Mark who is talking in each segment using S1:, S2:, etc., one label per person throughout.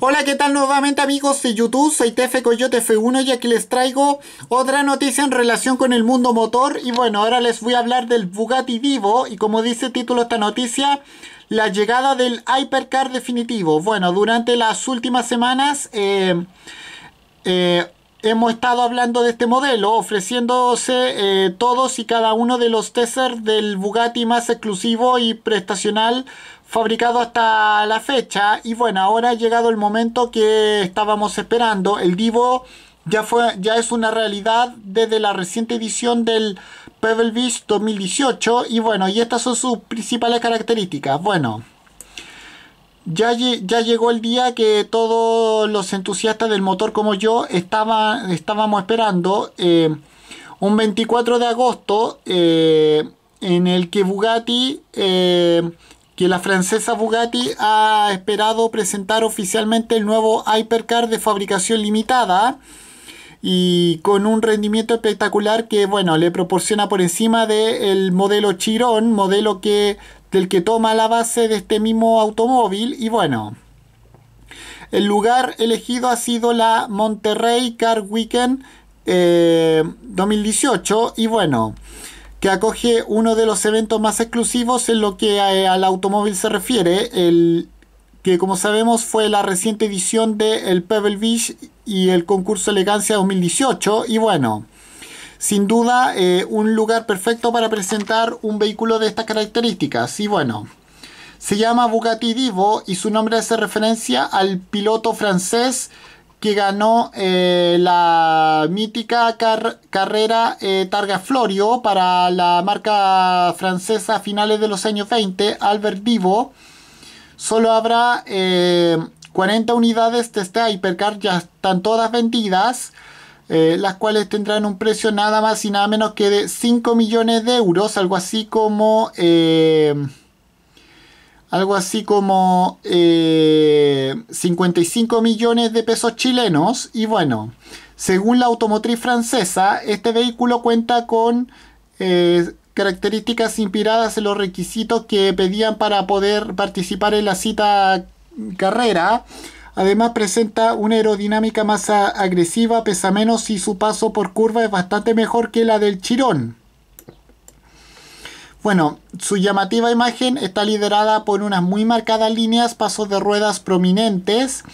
S1: Hola, ¿qué tal nuevamente amigos de YouTube? Soy TF Coyote F1 y aquí les traigo otra noticia en relación con el mundo motor. Y bueno, ahora les voy a hablar del Bugatti Vivo y como dice el título esta noticia, la llegada del Hypercar definitivo. Bueno, durante las últimas semanas... eh, eh hemos estado hablando de este modelo, ofreciéndose eh, todos y cada uno de los testers del Bugatti más exclusivo y prestacional fabricado hasta la fecha. Y bueno, ahora ha llegado el momento que estábamos esperando. El Divo ya, fue, ya es una realidad desde la reciente edición del Pebble Beach 2018. Y bueno, y estas son sus principales características. Bueno ya, llegó el día que todos los entusiastas del motor como yo estaba, estábamos esperando. Eh, un 24 de agosto eh, en el que Bugatti, eh, que la francesa Bugatti ha esperado presentar oficialmente el nuevo Hypercar de fabricación limitada y con un rendimiento espectacular que bueno le proporciona por encima del modelo Chiron, modelo que del que toma la base de este mismo automóvil y bueno, el lugar elegido ha sido la Monterrey Car Weekend 2018 eh, y bueno, que acoge uno de los eventos más exclusivos en lo que eh, al automóvil se refiere, el que como sabemos fue la reciente edición de el Pebble Beach y el concurso Elegancia 2018 y bueno, sin duda, eh, un lugar perfecto para presentar un vehículo de estas características. Y bueno, se llama Bugatti Divo y su nombre hace referencia al piloto francés que ganó eh, la mítica carrera eh, Targa Florio para la marca francesa a finales de los años 20, Albert Divo. Solo habrá 40 unidades de este hypercar, ya están todas vendidas. Eh, las cuales tendrán un precio nada más y nada menos que de 5 millones de euros, algo así como... Eh, algo así como eh, 55 millones de pesos chilenos. Y bueno, según la automotriz francesa, este vehículo cuenta con eh, características inspiradas en los requisitos que pedían para poder participar en la cita carrera. Además presenta una aerodinámica más agresiva, pesa menos y su paso por curva es bastante mejor que la del Chirón. Bueno, su llamativa imagen está liderada por unas muy marcadas líneas, pasos de ruedas prominentes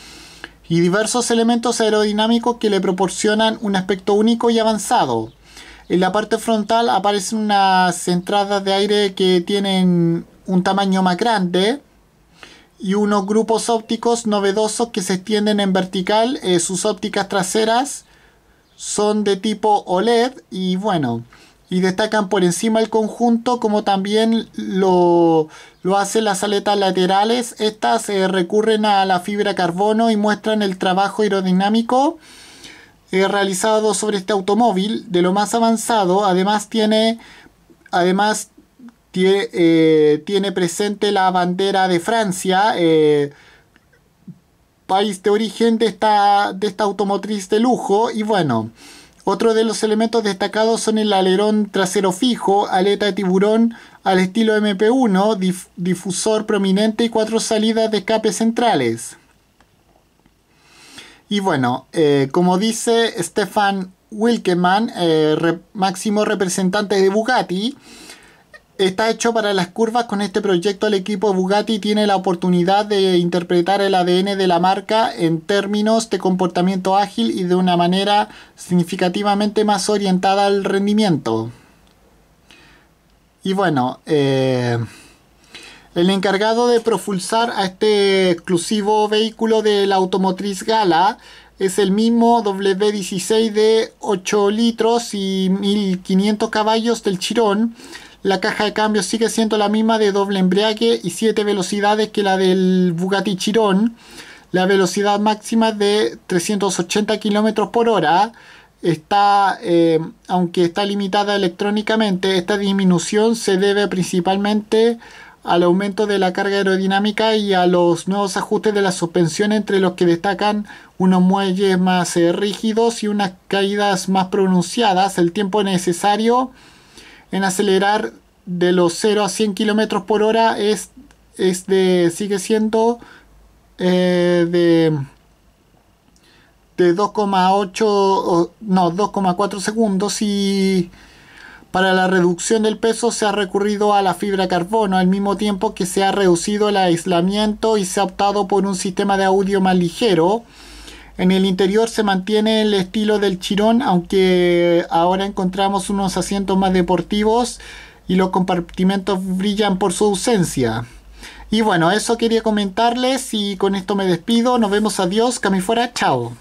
S1: y diversos elementos aerodinámicos que le proporcionan un aspecto único y avanzado. En la parte frontal aparecen unas entradas de aire que tienen un tamaño más grande y unos grupos ópticos novedosos que se extienden en vertical. Eh, sus ópticas traseras son de tipo OLED y bueno, y destacan por encima el conjunto como también lo, hacen las aletas laterales. Estas eh, recurren a la fibra carbono y muestran el trabajo aerodinámico eh, realizado sobre este automóvil de lo más avanzado. Además tiene... Además tiene, eh, tiene presente la bandera de Francia, eh, país de origen de esta, de esta automotriz de lujo. Y bueno, otro de los elementos destacados son el alerón trasero fijo, aleta de tiburón al estilo MP1, difusor prominente y cuatro salidas de escape centrales. Y bueno, eh, como dice Stefan Wilkeman, máximo representante de Bugatti, está hecho para las curvas. Con este proyecto el equipo Bugatti tiene la oportunidad de interpretar el ADN de la marca en términos de comportamiento ágil y de una manera significativamente más orientada al rendimiento. Y bueno, eh, el encargado de propulsar a este exclusivo vehículo de la automotriz Gala es el mismo W16 de 8 litros y 1500 caballos del Chirón la caja de cambio sigue siendo la misma de doble embriague y 7 velocidades que la del Bugatti Chiron. La velocidad máxima es de 380 km por hora. Está, eh, aunque está limitada electrónicamente, esta disminución se debe principalmente al aumento de la carga aerodinámica y a los nuevos ajustes de la suspensión entre los que destacan unos muelles más eh, rígidos y unas caídas más pronunciadas. El tiempo necesario en acelerar de los 0 a 100 kilómetros por hora es, de, sigue siendo eh, de, de no, 2,4 segundos y para la reducción del peso se ha recurrido a la fibra carbono, al mismo tiempo que se ha reducido el aislamiento y se ha optado por un sistema de audio más ligero. En el interior se mantiene el estilo del Chirón, aunque ahora encontramos unos asientos más deportivos y los compartimentos brillan por su ausencia. Y bueno, eso quería comentarles y con esto me despido. Nos vemos, adiós, cami fuera, chao.